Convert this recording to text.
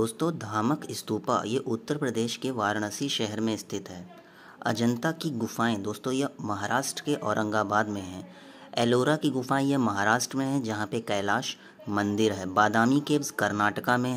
दोस्तों धामक स्तूपा ये उत्तर प्रदेश के वाराणसी शहर में स्थित है अजंता की गुफाएं दोस्तों यह महाराष्ट्र के औरंगाबाद में है एलोरा की गुफाएं यह महाराष्ट्र में है जहाँ पे कैलाश मंदिर है बादामी केव्स कर्नाटका में